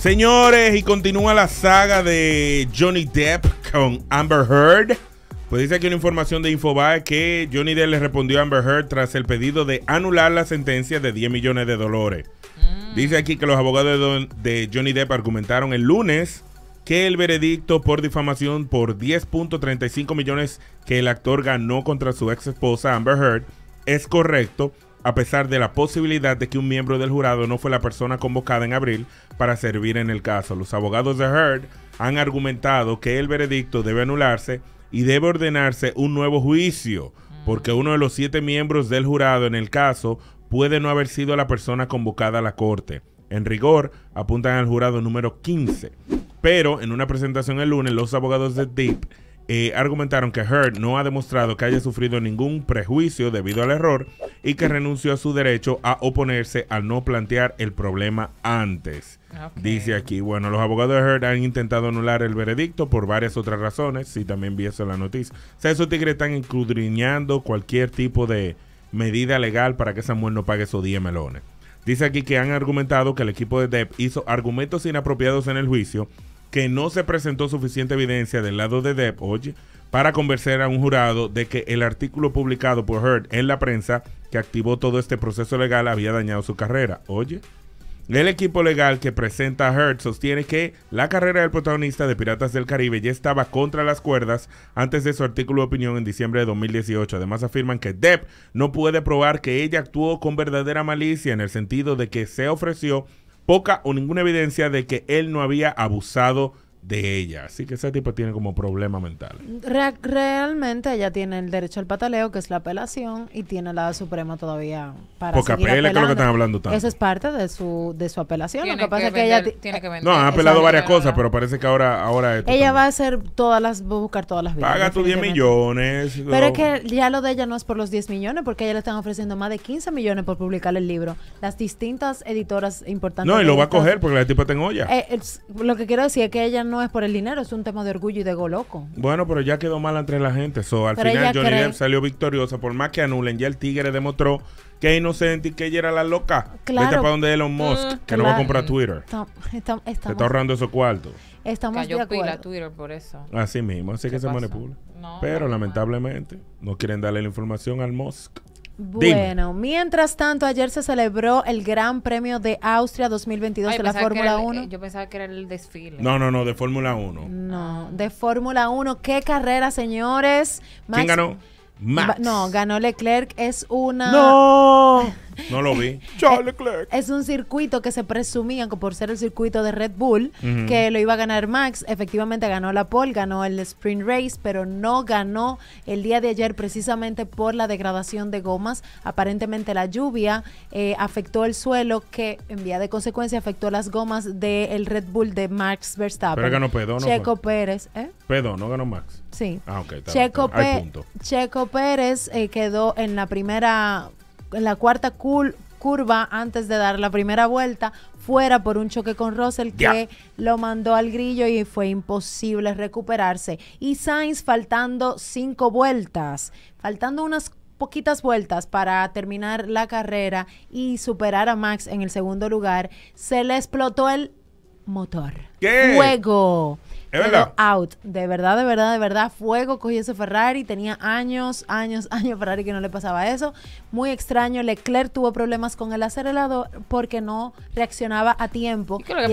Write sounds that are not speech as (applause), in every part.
Señores, y continúa la saga de Johnny Depp con Amber Heard. Pues dice aquí una información de Infobae que Johnny Depp le respondió a Amber Heard tras el pedido de anular la sentencia de 10 millones de dólares. Mm. Dice aquí que los abogados de, de Johnny Depp argumentaron el lunes que el veredicto por difamación por 10.35 millones que el actor ganó contra su ex esposa Amber Heard es correcto a pesar de la posibilidad de que un miembro del jurado no fue la persona convocada en abril para servir en el caso. Los abogados de Heard han argumentado que el veredicto debe anularse y debe ordenarse un nuevo juicio, mm. porque uno de los siete miembros del jurado en el caso puede no haber sido la persona convocada a la corte. En rigor, apuntan al jurado número 15. Pero en una presentación el lunes, los abogados de Deep argumentaron que Heard no ha demostrado que haya sufrido ningún prejuicio debido al error y que renunció a su derecho a oponerse al no plantear el problema antes. Dice aquí, bueno, los abogados de Heard han intentado anular el veredicto por varias otras razones, si también viese la noticia. O sea, esos tigres están encudriñando cualquier tipo de medida legal para que Samuel no pague esos 10 melones. Dice aquí que han argumentado que el equipo de Depp hizo argumentos inapropiados en el juicio que no se presentó suficiente evidencia del lado de Depp oye, para convencer a un jurado de que el artículo publicado por Heard en la prensa que activó todo este proceso legal había dañado su carrera. Oye, el equipo legal que presenta a Heard sostiene que la carrera del protagonista de Piratas del Caribe ya estaba contra las cuerdas antes de su artículo de opinión en diciembre de 2018. Además afirman que Depp no puede probar que ella actuó con verdadera malicia en el sentido de que se ofreció poca o ninguna evidencia de que él no había abusado de ella. Así que ese tipo tiene como problema mental realmente ella tiene el derecho al pataleo, que es la apelación, y tiene la Suprema todavía para Porque apela, que lo que están hablando tanto. Eso es parte de su, de su apelación. lo que pasa que ella... Tiene que eh, vender. No, ha apelado varias cosas, pero parece que ahora... ahora ella va a hacer todas las... Va a buscar todas las vidas. Paga tus 10 millones. Pero es que ya lo de ella no es por los 10 millones, porque ella le están ofreciendo más de 15 millones por publicar el libro. Las distintas editoras importantes... No, y lo va a coger porque la tipa Tengo olla. Eh, lo que quiero decir es que ella no es por el dinero, es un tema de orgullo y de loco Bueno, pero ya quedó mal entre la gente. So, al final Johnny Depp salió victoriosa, por más que anulen, ya el tigre demostró que es inocente y que ella era la loca. Claro. Vete para donde Elon mm, Musk, que no va a comprar Twitter. se está ahorrando esos cuartos. Estamos de acuerdo. pila Twitter por eso. Así mismo, así que se manipula. pero lamentablemente no quieren darle la información al Musk. Bueno, mientras tanto, ayer se celebró el Gran Premio de Austria 2022 de la Fórmula 1. Eh, yo pensaba que era el desfile. No, no, no, de Fórmula 1. No, de Fórmula 1. ¿Qué carrera, señores? ¿Quién ganó? Max. No, ganó Leclerc. Es una... ¡No! No lo vi. (laughs) Es un circuito que se presumía que por ser el circuito de Red Bull, que lo iba a ganar Max. Efectivamente ganó la pole, ganó el sprint race, pero no ganó el día de ayer precisamente por la degradación de gomas. Aparentemente la lluvia eh, afectó el suelo que en vía de consecuencia afectó las gomas del Red Bull de Max Verstappen. Pero ganó Pedro, ¿no? Checo Pérez. ¿eh? Pedro, no ganó Max. Sí. Ah, okay, Checo, Pérez eh, quedó en la primera la cuarta curva antes de dar la primera vuelta fuera por un choque con Russell que lo mandó al grillo y fue imposible recuperarse. Y Sainz faltando cinco vueltas, faltando unas poquitas vueltas para terminar la carrera y superar a Max en el segundo lugar, se le explotó el motor. ¿Qué? Luego Out. De verdad, de verdad, de verdad. Fuego cogió ese Ferrari. Tenía años, años, (laughs) años Ferrari que no le pasaba eso. Muy extraño. Leclerc tuvo problemas con el acelerador porque no reaccionaba a tiempo. ¿Qué en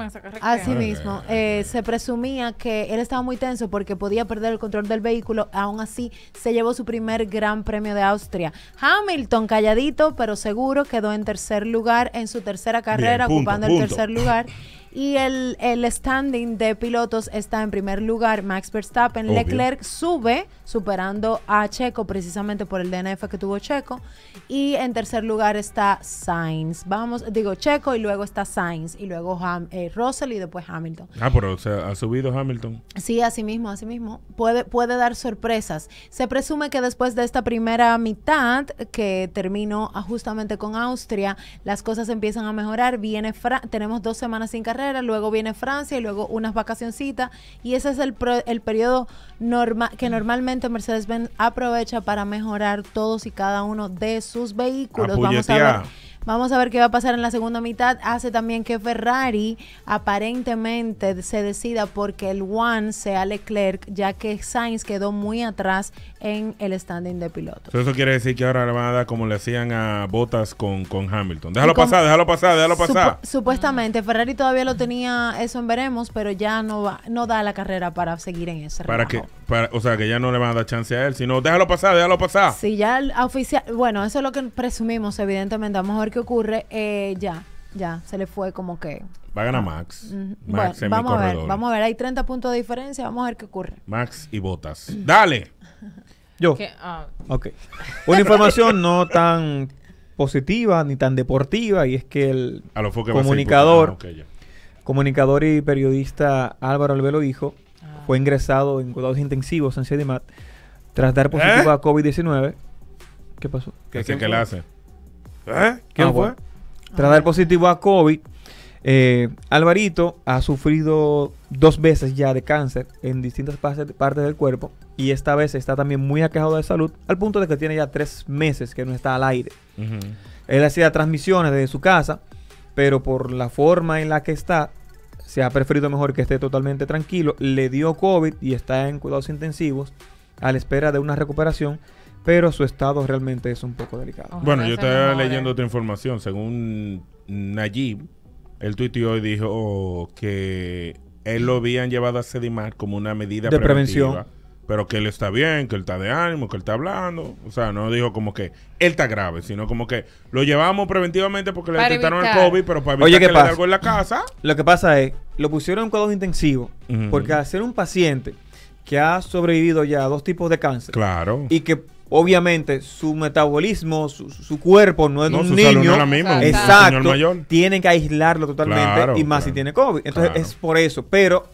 esa Así mismo. Eh, se presumía que él estaba muy tenso porque podía perder el control del vehículo. Aún así, se llevó su primer gran premio de Austria. Hamilton, calladito, pero seguro, quedó en tercer lugar en su tercera carrera, ocupando el tercer lugar. (laughs) Y el, standing de pilotos está en primer lugar. Max Verstappen, Leclerc sube, superando a Checo precisamente por el DNF que tuvo Checo. Y en tercer lugar está Sainz. Vamos, digo Checo y luego está Sainz y luego eh, Russell y después Hamilton. Ah, pero o sea, ha subido Hamilton. Sí, así mismo, así mismo. Puede, puede dar sorpresas. Se presume que después de esta primera mitad que terminó justamente con Austria, las cosas empiezan a mejorar. Viene tenemos dos semanas sin carrera luego viene Francia y luego unas vacacioncitas. Y ese es el, el periodo norma, que mm. normalmente Mercedes-Benz aprovecha para mejorar todos y cada uno de sus vehículos. Vamos a ver Vamos a ver qué va a pasar en la segunda mitad. Hace también que Ferrari aparentemente se decida porque el One sea Leclerc, ya que Sainz quedó muy atrás en el standing de pilotos. Eso quiere decir que ahora le van a dar como le hacían a Botas con, con Hamilton. Déjalo pasar, déjalo pasar, déjalo pasar. supuestamente, Ferrari todavía lo tenía eso en veremos, pero ya no va, no da la carrera para seguir en ese. Para qué? o sea, que ya no le van a dar chance a él, sino déjalo pasar, déjalo pasar. Sí, ya oficial, bueno, eso es lo que presumimos, evidentemente, vamos a ver qué ocurre, eh, ya, ya, se le fue como que... Va a ganar Max. vamos a ver, vamos a ver, hay 30 puntos de diferencia, vamos a ver qué ocurre. Max y Botas. (clears throat) Dale. Yo. Ah. ok. Una información no tan positiva ni tan deportiva y es que el comunicador, comunicador y periodista Álvaro Albelo dijo fue ingresado en cuidados intensivos en CDMAT. tras dar positivo ¿Eh? a COVID-19. ¿Qué pasó? ¿Qué, le hace? ¿Eh? ¿Qué fue? ¿Eh? Ah, tras dar positivo a COVID, eh, Alvarito ha sufrido dos veces ya de cáncer en distintas partes del cuerpo y esta vez está también muy aquejado de salud al punto de que tiene ya tres meses que no está al aire. Él hacía transmisiones desde su casa, pero por la forma en la que está, se ha preferido mejor que esté totalmente tranquilo. Le dio COVID y está en cuidados intensivos a la espera de una recuperación, pero su estado realmente es un poco delicado. bueno, yo estaba leyendo otra información. Según Nayib, él tuiteó y dijo que él lo habían llevado a Sedimar como una medida de prevención pero que él está bien, que él está de ánimo, que él está hablando. O sea, no dijo como que él está grave, sino como que lo llevamos preventivamente porque le detectaron el COVID, pero para evitar que pasa? algo en la casa. Lo que pasa es, lo pusieron en cuidados intensivos porque al ser un paciente que ha sobrevivido ya a dos tipos de cáncer. Claro. Y que obviamente su metabolismo, su, cuerpo no es un niño. no la misma, exacto. Un Tienen que aislarlo totalmente y más si tiene COVID. Entonces es por eso, pero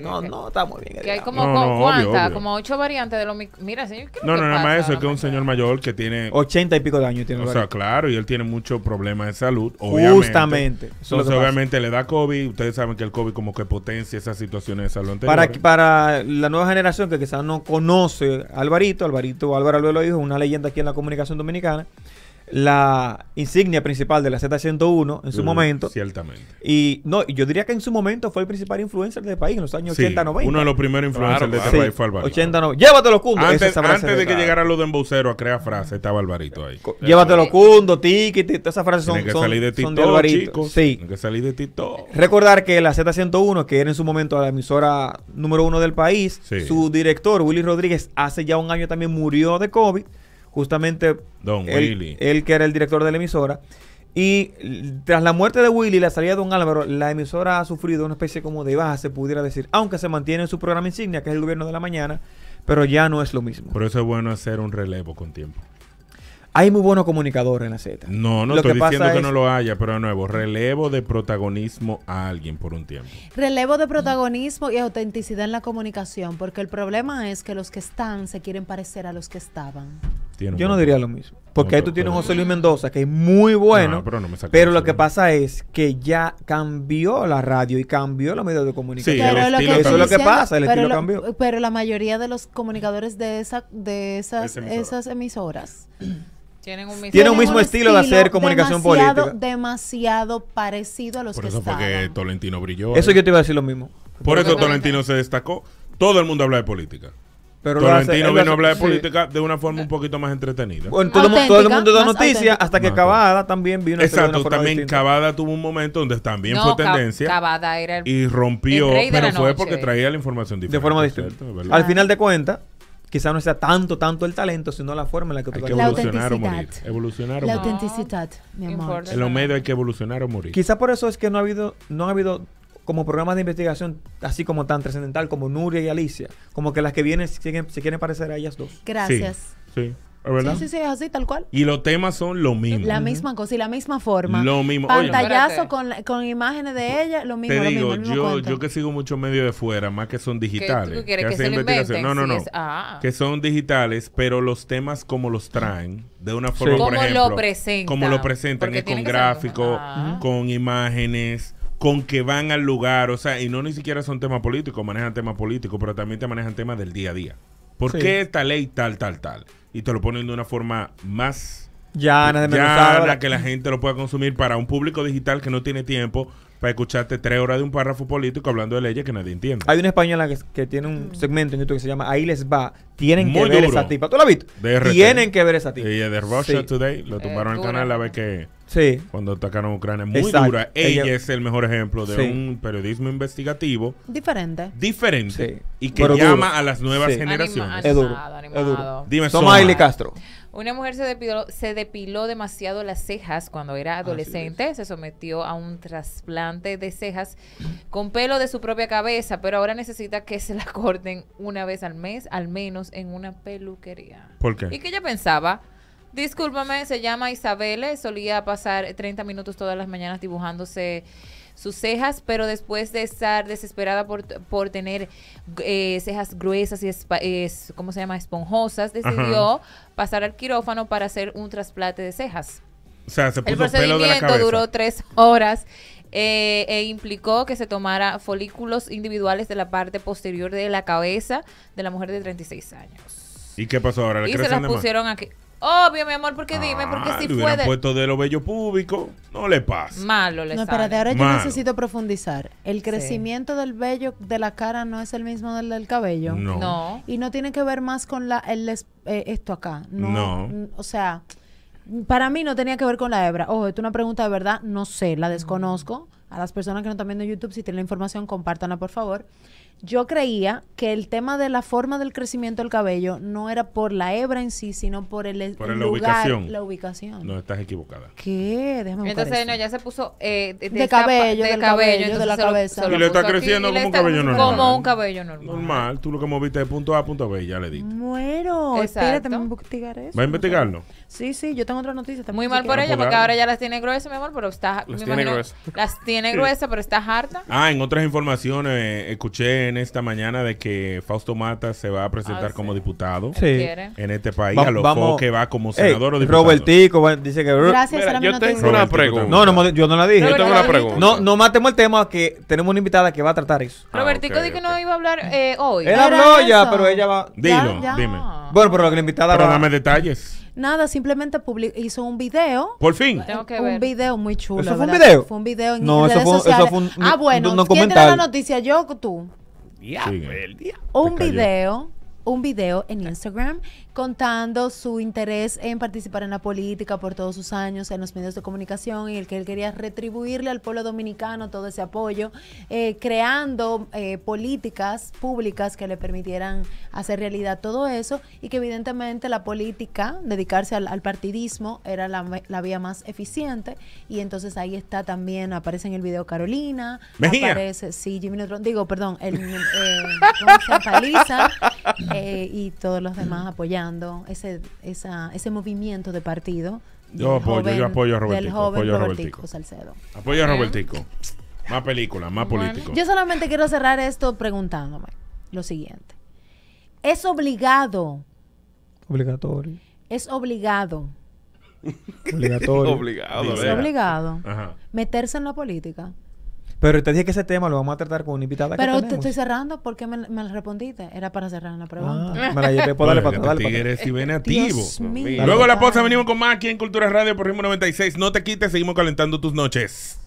no, no, está muy bien. Que hay como, ¿cuántas? Como ocho variantes de los... Mira, señor, No, no, nada más eso, es que un señor mayor que tiene... Ochenta y pico de años tiene. O sea, claro, y él tiene muchos problemas de salud, Justamente. Entonces, obviamente, le da COVID. Ustedes saben que el COVID como que potencia esas situaciones de salud anterior. Para, para la nueva generación que quizás no conoce a Alvarito, Alvarito Álvaro lo dijo, una leyenda aquí en la comunicación dominicana, la insignia principal de la Z101 en su momento. Ciertamente. Y no, yo diría que en su momento fue el principal influencer del país en los años 80, 90. Uno de los primeros influencers de este país fue Alvarito. 80, 90. Llévatelo, Cundo. Antes, antes de, que llegara los Embocero a crear frases, estaba Alvarito ahí. Llévatelo, Cundo, Tiki, todas esas frases son, son, de Alvarito. sí. que salir de TikTok. Recordar que la Z101, que era en su momento la emisora número uno del país, su director, Willy Rodríguez, hace ya un año también murió de COVID justamente Don él, Willy. que era el director de la emisora. Y tras la muerte de Willy y la salida de Don Álvaro, la emisora ha sufrido una especie como de baja, se pudiera decir, aunque se mantiene en su programa insignia, que es el gobierno de la mañana, pero ya no es lo mismo. Por eso es bueno hacer un relevo con tiempo. Hay muy buenos comunicadores en la Z. No, no estoy que diciendo que no lo haya, pero de nuevo, relevo de protagonismo a alguien por un tiempo. Relevo de protagonismo y autenticidad en la comunicación, porque el problema es que los que están se quieren parecer a los que estaban. Yo no diría lo mismo. Porque ahí tú tienes José Luis Mendoza, que es muy bueno. pero, lo que pasa es que ya cambió la radio y cambió los medios de comunicación. pero eso es lo que pasa, el estilo cambió. Pero la mayoría de los comunicadores de, esa, de esas, esas emisoras (clears throat) tienen un mismo, estilo, de hacer comunicación política. Demasiado parecido a los que eso fue que Tolentino brilló. Eso ¿eh? yo te iba a decir lo mismo. Por eso Tolentino se destacó. Todo el mundo habla de política. Pero vino a hablar de política de una forma un poquito más entretenida. todo, el mundo dio noticias hasta que pues. Cavada también vino a Exacto, también Cavada tuvo un momento donde también fue tendencia. Cavada era el, y rompió, pero fue porque traía la información diferente. De forma distinta. Al final de cuentas, quizá no sea tanto, tanto el talento, sino la forma en la que tú hay que evolucionar o morir. la autenticidad, mi amor. En los medios hay que evolucionar o morir. Quizá por eso es que no ha habido, no ha habido como programas de investigación así como tan trascendental como Nuria y Alicia, como que las que vienen se quieren, parecer a ellas dos. Gracias. Sí. ¿verdad? Sí, sí, así, tal cual. Y los temas son lo mismo. La misma cosa y la misma forma. Lo mismo. Pantallazo con, imágenes de ella, lo mismo. Te digo, yo, yo que sigo muchos medios de fuera, más que son digitales. que, que investigación? No, no, no. Ah. Que son digitales, pero los temas como los traen, de una forma, como Lo presentan. Como lo presentan, con gráficos, ah. con imágenes con que van al lugar, o sea, y no ni siquiera son temas políticos, manejan temas políticos, pero también te manejan temas del día a día. ¿Por qué esta ley tal, tal, tal? Y te lo ponen de una forma más llana, de llana que la gente lo pueda consumir para un público digital que no tiene tiempo para escucharte tres horas de un párrafo político hablando de leyes que nadie entiende. Hay una española que, tiene un segmento en YouTube que se llama Ahí les va. Tienen que ver esa tipa. ¿Tú la has visto? Tienen que ver esa tipa. de Russia Today lo tumbaron al canal a ver que... Cuando atacaron a Ucrania. Muy dura. Ella, es el mejor ejemplo de un periodismo investigativo. Diferente. Diferente. Y que llama a las nuevas generaciones. Animado, Dime, Es Dime, Castro. Una mujer se depiló, se depiló demasiado las cejas cuando era adolescente. Se sometió a un trasplante de cejas con pelo de su propia cabeza, pero ahora necesita que se la corten una vez al mes, al menos en una peluquería. ¿Por qué? Y que ella pensaba Discúlpame, se llama Isabelle solía pasar 30 minutos todas las mañanas dibujándose sus cejas, pero después de estar desesperada por, tener eh, cejas gruesas y, eh, ¿cómo se llama?, esponjosas, decidió pasar al quirófano para hacer un trasplante de cejas. O sea, se puso El procedimiento pelo de la duró tres horas eh, e implicó que se tomara folículos individuales de la parte posterior de la cabeza de la mujer de 36 años. ¿Y qué pasó ahora? y se las pusieron aquí. Obvio, mi amor, porque dime, porque ah, si puede. fue de... puesto de lo bello público, no le pasa. Malo le No, pero de ahora yo necesito profundizar. El crecimiento del vello de la cara no es el mismo del del cabello. No. Y no tiene que ver más con la el, eh, esto acá. No, O sea, para mí no tenía que ver con la hebra. Ojo, esto es una pregunta de verdad, no sé, la desconozco. A las personas que no están viendo YouTube, si tienen la información, compártanla, por favor yo creía que el tema de la forma del crecimiento del cabello no era por la hebra en sí, sino por el, la lugar, ubicación. La ubicación. No, estás equivocada. ¿Qué? Déjame Entonces, no, ya se puso eh, de, cabello, de cabello, de la cabeza. Lo, y le está creciendo como un cabello normal. Como un cabello normal. Normal. Tú lo que moviste de punto A a punto B ya le diste. Muero. Espérate, me voy a investigar eso. ¿Va a investigarlo? Sí, sí, yo tengo otra noticia. Muy mal por ella, porque ahora ya las tiene gruesas, mi amor, pero está... Las tiene gruesas. Las tiene gruesas, pero está harta. Ah, en otras informaciones eh, escuché en esta mañana de que Fausto Mata se va a presentar ah, como diputado en este país. a lo vamos, que va como senador o diputado. Robertico dice que. yo tengo una pregunta. No, no, yo no la dije. yo tengo una pregunta. No, no matemos el tema que tenemos una invitada que va a tratar eso. Ah, Robertico dijo que no iba a hablar eh, hoy. Él habló ya, pero ella va. Dilo, dime. Bueno, pero la invitada. Pero dame detalles. Nada, simplemente hizo un video. Por fin. Un video muy chulo. ¿Eso fue un video? Fue un video en no, redes Eso fue un, ah, bueno. Un ¿Quién tiene la noticia? ¿Yo o tú? Pues, un video, un video en Instagram contando su interés en participar en la política por todos sus años en los medios de comunicación y el que él quería retribuirle al pueblo dominicano todo ese apoyo, eh, creando eh, políticas públicas que le permitieran hacer realidad todo eso y que evidentemente la política, dedicarse al, partidismo, era la, vía más eficiente y entonces ahí está también, aparece en el video Carolina, aparece, sí, Jimmy Neutron, digo, perdón, el, eh, (laughs) y todos los demás apoyando ese, ese movimiento de partido. Yo apoyo, Robertico. Del joven apoyo Robertico, Salcedo. Apoyo a Robertico. Más película, más político Yo solamente quiero cerrar esto preguntándome lo siguiente. Es obligado. Obligatorio. Es obligado. obligatorio. (laughs) obligado. Es obligado. Meterse en la política. Pero te dije que ese tema lo vamos a tratar con una invitada. Pero te estoy cerrando porque me, me respondiste. Era para cerrar la pregunta. Ah, me la llevé darle para atrás. Tigres y (laughs) ven activo. Luego la pausa venimos con más aquí en Cultura Radio por Ritmo 96. No te quites, seguimos calentando tus noches.